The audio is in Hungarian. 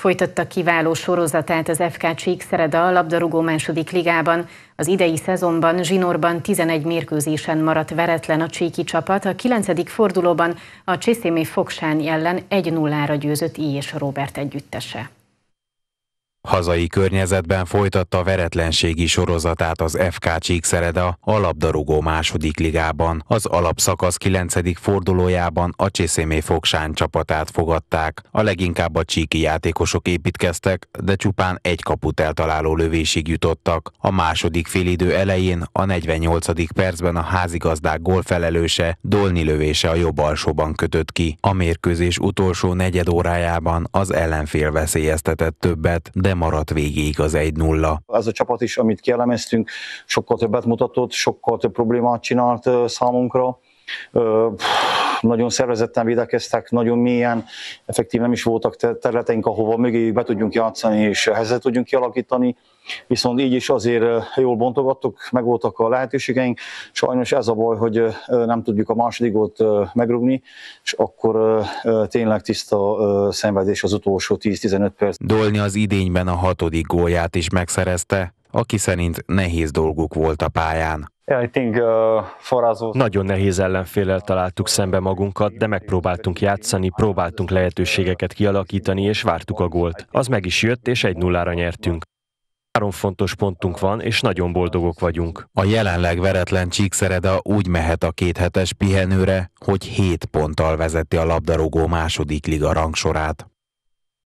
Folytatta kiváló sorozatát az FK Csíkszereda a labdarúgó második ligában. Az idei szezonban zsinórban 11 mérkőzésen maradt veretlen a csíki csapat, a 9. fordulóban a Csészémé Fogsán ellen 1-0-ra győzött I. és Robert együttese. Hazai környezetben folytatta veretlenségi sorozatát az FK Csíkszereda a labdarúgó második ligában. Az alapszakasz 9. fordulójában a Csészémé Fogsán csapatát fogadták. A leginkább a csíki játékosok építkeztek, de csupán egy kaput eltaláló lövésig jutottak. A második félidő elején a 48. percben a házigazdák gólfelelőse Dolni lövése a jobb alsóban kötött ki. A mérkőzés utolsó negyed órájában az ellenfél veszélyeztetett többet, de maradt végig az 1-0. Ez a csapat is, amit kielemeztünk, sokkal többet mutatott, sokkal több problémát csinált számunkra nagyon szervezetten védekeztek, nagyon mélyen, effektív nem is voltak területeink, ahova mögé be tudjunk játszani és helyzetet tudjunk kialakítani, viszont így is azért jól bontogattuk, meg voltak a lehetőségeink. Sajnos ez a baj, hogy nem tudjuk a második gólt és akkor tényleg tiszta szenvedés az utolsó 10-15 perc. Dolni az idényben a hatodik gólját is megszerezte, aki szerint nehéz dolguk volt a pályán. Uh, nagyon nehéz ellenfélel találtuk szembe magunkat, de megpróbáltunk játszani, próbáltunk lehetőségeket kialakítani, és vártuk a gólt. Az meg is jött, és egy nullára nyertünk. Három fontos pontunk van, és nagyon boldogok vagyunk. A jelenleg veretlen Csíkszereda úgy mehet a kéthetes pihenőre, hogy 7 ponttal vezeti a labdarúgó második liga rangsorát.